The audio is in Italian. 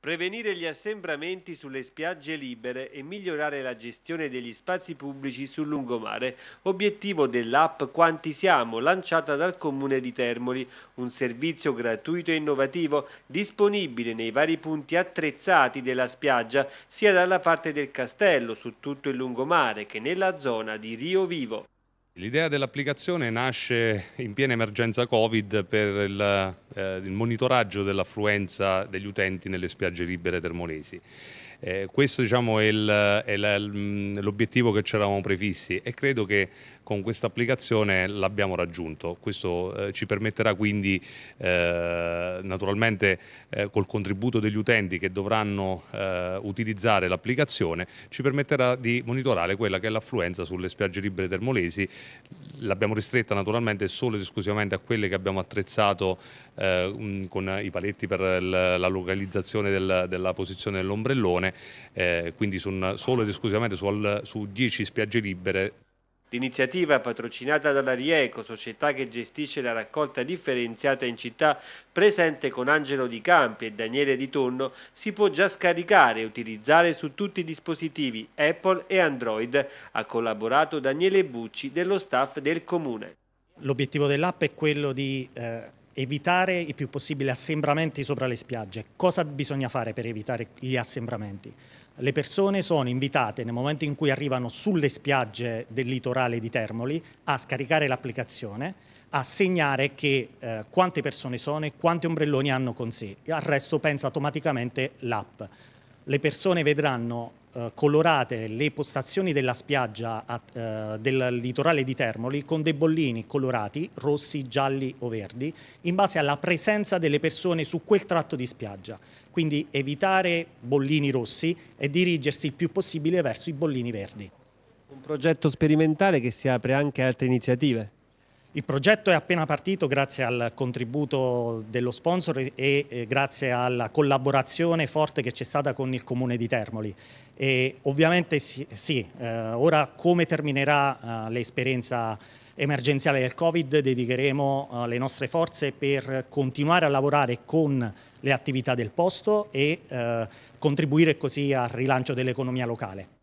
prevenire gli assembramenti sulle spiagge libere e migliorare la gestione degli spazi pubblici sul lungomare, obiettivo dell'app Quanti Siamo, lanciata dal Comune di Termoli, un servizio gratuito e innovativo disponibile nei vari punti attrezzati della spiaggia, sia dalla parte del castello su tutto il lungomare che nella zona di Rio Vivo. L'idea dell'applicazione nasce in piena emergenza Covid per il, eh, il monitoraggio dell'affluenza degli utenti nelle spiagge libere termolesi. Eh, questo diciamo, è, mm, l'obiettivo che ci eravamo prefissi e credo che con questa applicazione l'abbiamo raggiunto. Questo eh, ci permetterà quindi eh, naturalmente eh, col contributo degli utenti che dovranno eh, utilizzare l'applicazione ci permetterà di monitorare quella che è l'affluenza sulle spiagge libere termolesi. L'abbiamo ristretta naturalmente solo ed esclusivamente a quelle che abbiamo attrezzato eh, con i paletti per la localizzazione del, della posizione dell'ombrellone zone, eh, quindi son, solo ed esclusivamente sul, su 10 spiagge libere. L'iniziativa patrocinata dalla Rieco, società che gestisce la raccolta differenziata in città, presente con Angelo Di Campi e Daniele Di Tonno, si può già scaricare e utilizzare su tutti i dispositivi Apple e Android. Ha collaborato Daniele Bucci dello staff del Comune. L'obiettivo dell'app è quello di eh, evitare il più possibile assembramenti sopra le spiagge. Cosa bisogna fare per evitare gli assembramenti? Le persone sono invitate nel momento in cui arrivano sulle spiagge del litorale di Termoli a scaricare l'applicazione, a segnare che eh, quante persone sono e quanti ombrelloni hanno con sé. Al resto pensa automaticamente l'app. Le persone vedranno eh, colorate le postazioni della spiaggia a, eh, del litorale di Termoli con dei bollini colorati, rossi, gialli o verdi, in base alla presenza delle persone su quel tratto di spiaggia. Quindi evitare bollini rossi e dirigersi il più possibile verso i bollini verdi. Un progetto sperimentale che si apre anche a altre iniziative? Il progetto è appena partito grazie al contributo dello sponsor e eh, grazie alla collaborazione forte che c'è stata con il comune di Termoli. E ovviamente sì, sì eh, ora come terminerà eh, l'esperienza emergenziale del Covid dedicheremo eh, le nostre forze per continuare a lavorare con le attività del posto e eh, contribuire così al rilancio dell'economia locale.